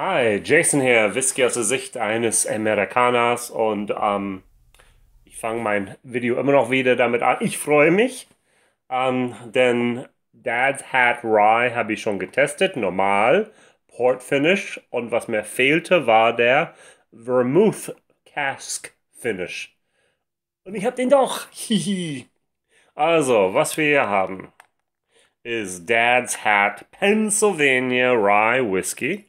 Hi, Jason hier, Whisky aus der Sicht eines Amerikaners und ähm, ich fange mein Video immer noch wieder damit an. Ich freue mich, ähm, denn Dad's Hat Rye habe ich schon getestet, normal, Port Finish und was mir fehlte war der Vermouth Cask Finish. Und ich habe den doch. Hihi. Also, was wir hier haben, ist Dad's Hat Pennsylvania Rye Whiskey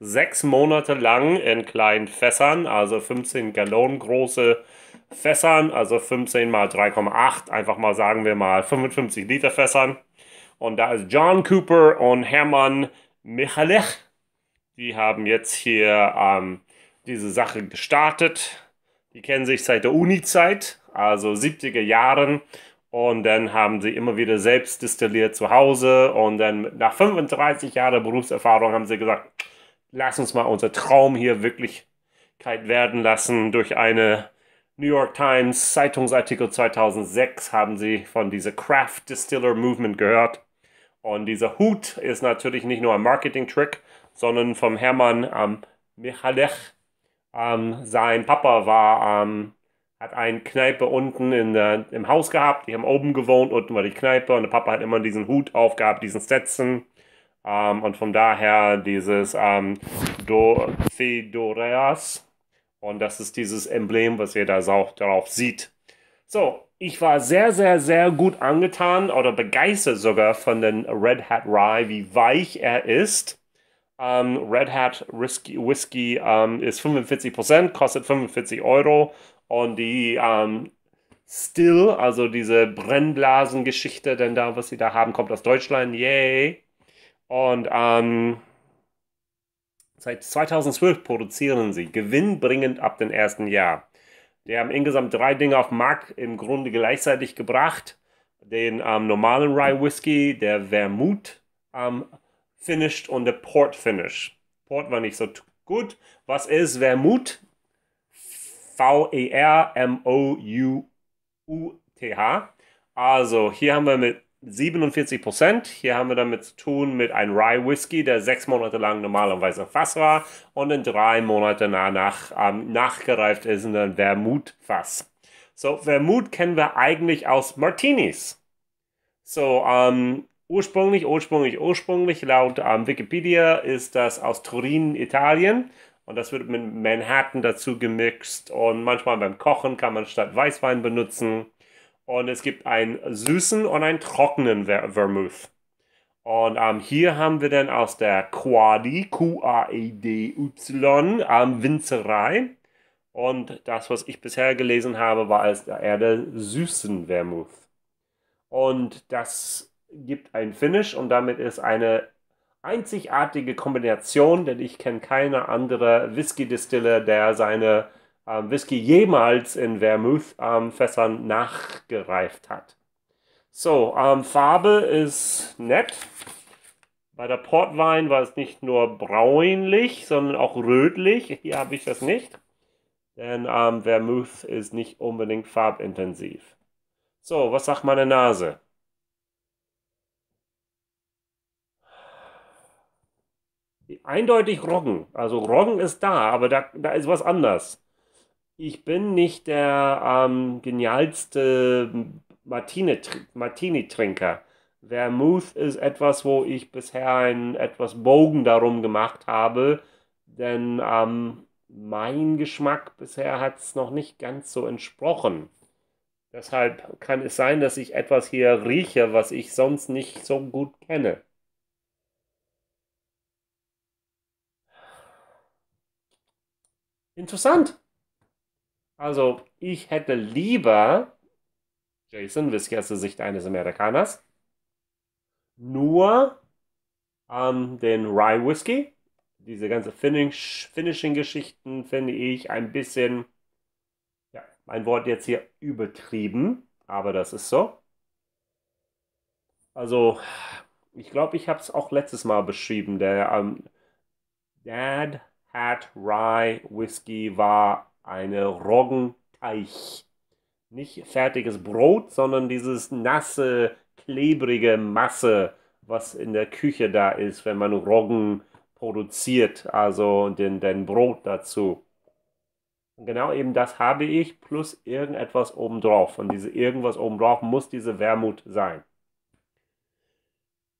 sechs Monate lang in kleinen Fässern, also 15 Gallonen große Fässern, also 15 mal 3,8, einfach mal sagen wir mal 55 Liter Fässern. Und da ist John Cooper und Hermann Michalech. Die haben jetzt hier ähm, diese Sache gestartet. Die kennen sich seit der Uni-Zeit, also 70er Jahren. Und dann haben sie immer wieder selbst destilliert zu Hause. Und dann nach 35 Jahren Berufserfahrung haben sie gesagt, lass uns mal unser Traum hier Wirklichkeit werden lassen. Durch eine New York Times Zeitungsartikel 2006 haben sie von dieser Craft Distiller Movement gehört. Und dieser Hut ist natürlich nicht nur ein Marketing-Trick, sondern vom Hermann ähm, Michalech. Ähm, sein Papa war, ähm, hat eine Kneipe unten in, äh, im Haus gehabt. Die haben oben gewohnt, unten war die Kneipe. Und der Papa hat immer diesen Hut aufgehabt, diesen Setzen. Ähm, und von daher dieses ähm, Do Und das ist dieses Emblem, was ihr da auch darauf sieht. So, ich war sehr, sehr, sehr gut angetan oder begeistert sogar von den Red Hat Rye, wie weich er ist. Ähm, Red Hat Whisky, Whisky ähm, ist 45%, kostet 45 Euro. Und die ähm, Still, also diese Brennblasengeschichte, denn da, was sie da haben, kommt aus Deutschland. Yay! Und ähm, seit 2012 produzieren sie, gewinnbringend ab dem ersten Jahr. Die haben insgesamt drei Dinge auf den Markt im Grunde gleichzeitig gebracht. Den ähm, normalen Rye Whisky, der Vermouth ähm, Finished und der Port Finish. Port war nicht so gut. Was ist Vermouth? V-E-R-M-O-U-U-T-H. Also hier haben wir mit 47 Prozent. Hier haben wir damit zu tun mit einem Rye Whisky, der sechs Monate lang normalerweise im Fass war und in drei Monaten danach ähm, nachgereift ist in einem Vermutfass. So, Vermut kennen wir eigentlich aus Martinis. So, ähm, ursprünglich, ursprünglich, ursprünglich, laut ähm, Wikipedia ist das aus Turin, Italien. Und das wird mit Manhattan dazu gemixt. Und manchmal beim Kochen kann man statt Weißwein benutzen. Und es gibt einen süßen und einen trockenen Ver Vermouth. Und ähm, hier haben wir dann aus der Quadi, Q-A-E-D-Y, ähm, Winzerei. Und das, was ich bisher gelesen habe, war als eher der süßen Vermouth. Und das gibt ein Finish und damit ist eine einzigartige Kombination, denn ich kenne keine andere Whisky-Distille, der seine ähm, Whisky jemals in Vermouth-Fässern ähm, nachgereift hat. So, ähm, Farbe ist nett. Bei der Portwein war es nicht nur bräunlich, sondern auch rötlich. Hier habe ich das nicht. Denn ähm, Vermouth ist nicht unbedingt farbintensiv. So, was sagt meine Nase? Eindeutig Roggen. Also Roggen ist da, aber da, da ist was anders ich bin nicht der ähm, genialste Martini-Trinker. Vermouth ist etwas, wo ich bisher einen etwas Bogen darum gemacht habe, denn ähm, mein Geschmack bisher hat es noch nicht ganz so entsprochen. Deshalb kann es sein, dass ich etwas hier rieche, was ich sonst nicht so gut kenne. Interessant. Also, ich hätte lieber, Jason, wisst ihr aus der Sicht eines Amerikaners, nur ähm, den Rye Whisky. Diese ganze Finishing-Geschichten finde ich ein bisschen, ja, mein Wort jetzt hier übertrieben, aber das ist so. Also, ich glaube, ich habe es auch letztes Mal beschrieben. Der ähm, Dad Hat Rye Whisky war eine Roggenteich. Nicht fertiges Brot, sondern dieses nasse, klebrige Masse, was in der Küche da ist, wenn man Roggen produziert, also den, den Brot dazu. Und genau eben das habe ich plus irgendetwas obendrauf. Und diese irgendwas obendrauf muss diese Wermut sein.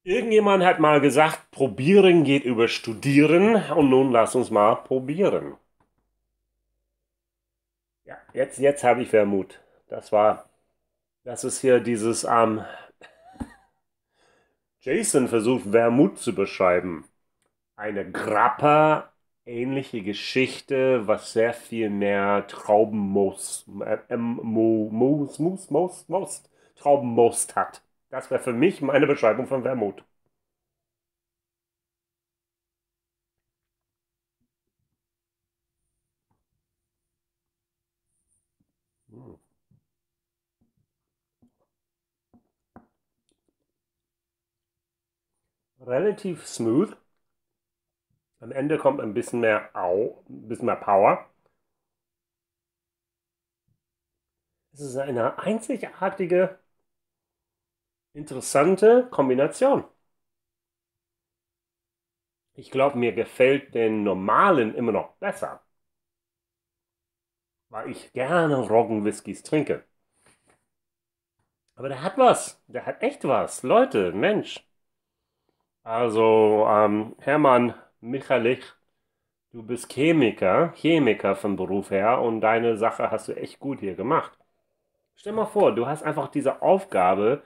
Irgendjemand hat mal gesagt, probieren geht über studieren und nun lass uns mal probieren. Ja, jetzt, jetzt habe ich Wermut. Das war. Das ist hier dieses ähm, Jason versucht Wermut zu beschreiben. Eine Grappa ähnliche Geschichte, was sehr viel mehr Traubenmost, äh, mo, ähm, most, most, most, Traubenmost hat. Das wäre für mich meine Beschreibung von Wermut. relativ smooth. Am Ende kommt ein bisschen mehr Au, ein bisschen mehr Power. Es ist eine einzigartige, interessante Kombination. Ich glaube, mir gefällt den normalen immer noch besser, weil ich gerne Roggenwhiskys trinke. Aber der hat was. Der hat echt was. Leute, Mensch. Also, ähm, Hermann Michalik, du bist Chemiker, Chemiker vom Beruf her und deine Sache hast du echt gut hier gemacht. Stell mal vor, du hast einfach diese Aufgabe,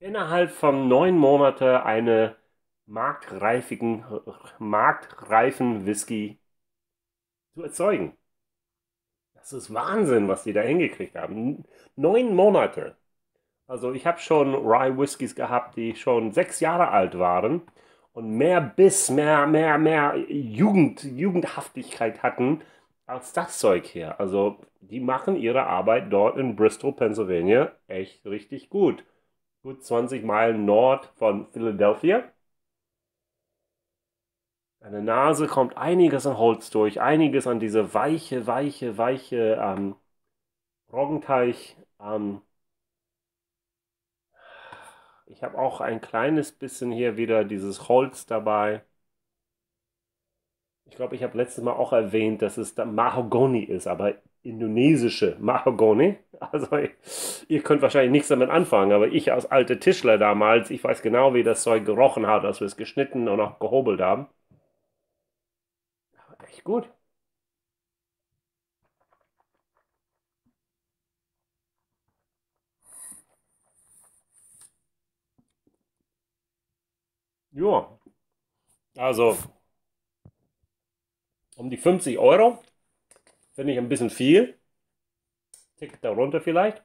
innerhalb von neun Monaten eine marktreifigen, marktreifen Whisky zu erzeugen. Das ist Wahnsinn, was die da hingekriegt haben. Neun Monate. Also ich habe schon Rye Whiskys gehabt, die schon sechs Jahre alt waren und mehr Biss, mehr, mehr, mehr Jugend, Jugendhaftigkeit hatten als das Zeug hier. Also die machen ihre Arbeit dort in Bristol, Pennsylvania echt richtig gut. Gut 20 Meilen Nord von Philadelphia. Deine Nase kommt einiges an Holz durch, einiges an diese weiche, weiche, weiche ähm, Roggenteich. Ähm, ich habe auch ein kleines bisschen hier wieder dieses Holz dabei. Ich glaube, ich habe letztes Mal auch erwähnt, dass es da Mahogoni ist, aber indonesische Mahogoni. Also ihr könnt wahrscheinlich nichts damit anfangen, aber ich als alte Tischler damals, ich weiß genau, wie das Zeug gerochen hat, als wir es geschnitten und auch gehobelt haben. Echt gut. Ja. Also, um die 50 Euro finde ich ein bisschen viel. Ticket darunter vielleicht.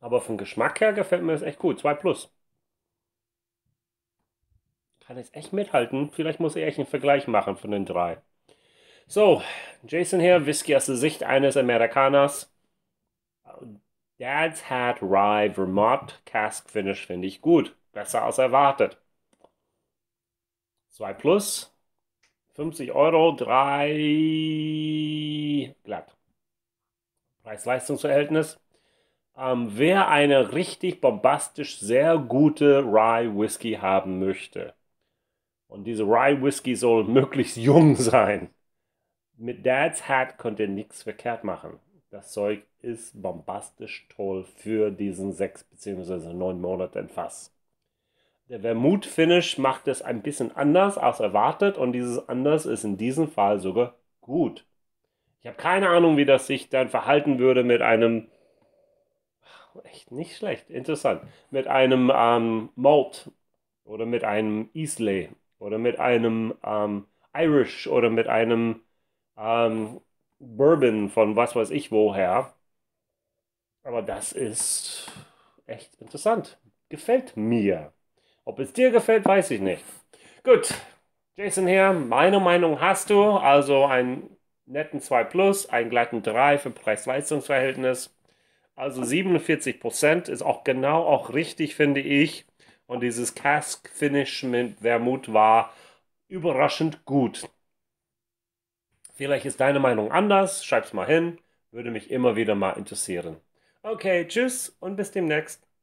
Aber vom Geschmack her gefällt mir das echt gut. 2 plus. Kann ich echt mithalten. Vielleicht muss ich echt einen Vergleich machen von den drei. So, Jason hier, Whisky aus der Sicht eines Amerikaners. Dad's Hat Rye Vermont Cask Finish finde ich gut. Besser als erwartet. 2 plus, 50 Euro, 3 glatt. Preis-Leistungs-Verhältnis. Ähm, wer eine richtig bombastisch sehr gute Rye Whisky haben möchte, und diese Rye Whisky soll möglichst jung sein, mit Dad's Hat könnt ihr nichts verkehrt machen. Das Zeug ist bombastisch toll für diesen sechs bzw. neun Monate Fass. Der Vermut-Finish macht es ein bisschen anders als erwartet und dieses anders ist in diesem Fall sogar gut. Ich habe keine Ahnung, wie das sich dann verhalten würde mit einem echt nicht schlecht, interessant, mit einem ähm, Malt oder mit einem Islay oder mit einem ähm, Irish oder mit einem ähm, Bourbon von was weiß ich woher. Aber das ist echt interessant. Gefällt mir. Ob es dir gefällt, weiß ich nicht. Gut, Jason hier, meine Meinung hast du, also einen netten 2 Plus, einen glatten 3 für Preis-Leistungs-Verhältnis. Also 47% ist auch genau auch richtig, finde ich. Und dieses Cask-Finish mit Wermut war überraschend gut. Vielleicht ist deine Meinung anders, schreib's mal hin, würde mich immer wieder mal interessieren. Okay, tschüss und bis demnächst.